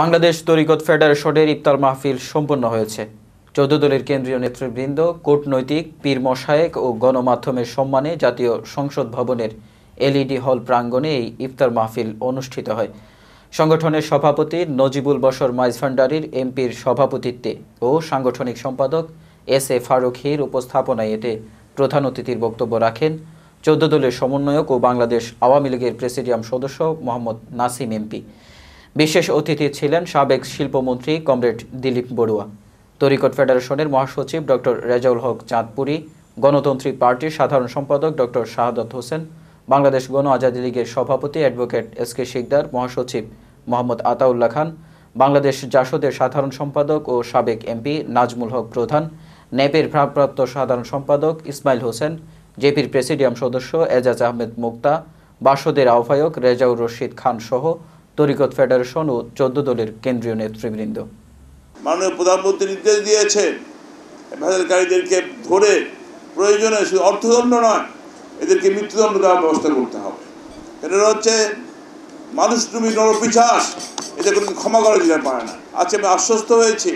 বাংলাদেশ তরিকত ফেডারেশনের ইফতার মাহফিল সম্পন্ন হয়েছে চৌদ্দ দলের কেন্দ্রীয় নেতৃবৃন্দ কূটনৈতিক পীর মশায়েক ও গণমাধ্যমের সম্মানে জাতীয় সংসদ ভবনের এলইডি হল প্রাঙ্গণে এই ইফতার মাহফিল অনুষ্ঠিত হয় সংগঠনের সভাপতি নজিবুল বসর মাইজভান্ডারির এমপির সভাপতিত্বে ও সাংগঠনিক সম্পাদক এস এ ফারুক হির উপস্থাপনায় এতে প্রধান অতিথির বক্তব্য রাখেন চৌদ্দ দলের সমন্বয়ক ও বাংলাদেশ আওয়ামী লীগের প্রেসিডিয়াম সদস্য মোহাম্মদ নাসিম এমপি বিশেষ অতিথি ছিলেন সাবেক শিল্পমন্ত্রী কমরেড দিলীপ বড়ুয়া তরিকট ফেডারেশনের মহাসচিব ডক্টর রেজাউল হক চাঁদপুরি গণতান্ত্রিক পার্টির সাধারণ সম্পাদক ডক্টর শাহাদত হোসেন বাংলাদেশ গণ আজাদী লীগের সভাপতি অ্যাডভোকেট এস কে শিকদার মহাসচিব মোহাম্মদ আতাউল্লাহ খান বাংলাদেশ জাসদের সাধারণ সম্পাদক ও সাবেক এমপি নাজমুল হক প্রধান ন্যাপের ভারপ্রাপ্ত সাধারণ সম্পাদক ইসমাইল হোসেন জেপির প্রেসিডিয়াম সদস্য এজাজ আহমেদ মুক্তা বাসদের আহ্বায়ক রেজাউর রশিদ খান সহ তরিকত ফেডারেশন ও চোদ্দ দলের কেন্দ্রীয় নেতৃবৃন্দ মাননীয় প্রধানমন্ত্রী নির্দেশ দিয়েছেন ভেজালকারীদেরকে ধরে প্রয়োজনে শুধু অর্থদণ্ড নয় এদেরকে মৃত্যুদণ্ড দেওয়ার ব্যবস্থা করতে হবে এটা হচ্ছে মানুষ তুমি নরপিছাস এদের কোনো ক্ষমা করে দিতে পারে না আজকে আমি আশ্বস্ত হয়েছি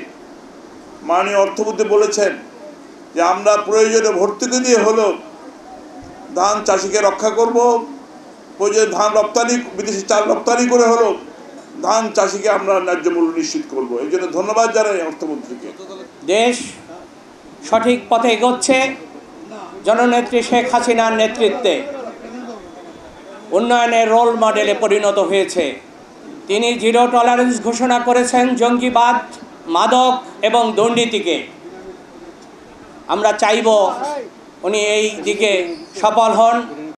মাননীয় অর্থমন্ত্রী বলেছেন যে আমরা প্রয়োজনে ভর্তুকি দিয়ে হলো ধান চাষিকে রক্ষা করব প্রয়োজনে ধান রপ্তানি বিদেশি চাল রপ্তানি করে হলো ধান চাষিকে আমরা ন্যায্য মূল্য নিশ্চিত করব এই জন্য ধন্যবাদ জানাই অর্থমন্ত্রীকে দেশ সঠিক পথে এগোচ্ছে জননেত্রী শেখ হাসিনার নেতৃত্বে উন্নয়নের রোল মডেলে পরিণত হয়েছে তিনি জিরো টলারেন্স ঘোষণা করেছেন জঙ্গিবাদ মাদক এবং দুর্নীতিকে আমরা চাইব উনি এই দিকে সফল হন